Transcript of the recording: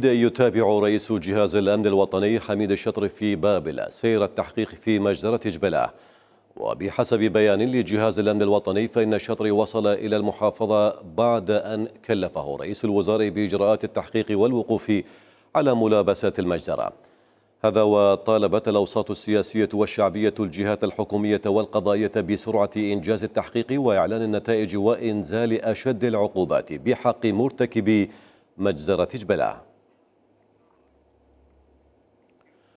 يتابع رئيس جهاز الأمن الوطني حميد الشطر في بابل سير التحقيق في مجزرة جبلة وبحسب بيان لجهاز الأمن الوطني فإن الشطر وصل إلى المحافظة بعد أن كلفه رئيس الوزراء بإجراءات التحقيق والوقوف على ملابسات المجزرة هذا وطالبت الأوساط السياسية والشعبية الجهات الحكومية والقضائية بسرعة إنجاز التحقيق وإعلان النتائج وإنزال أشد العقوبات بحق مرتكبي مجزرة جبلة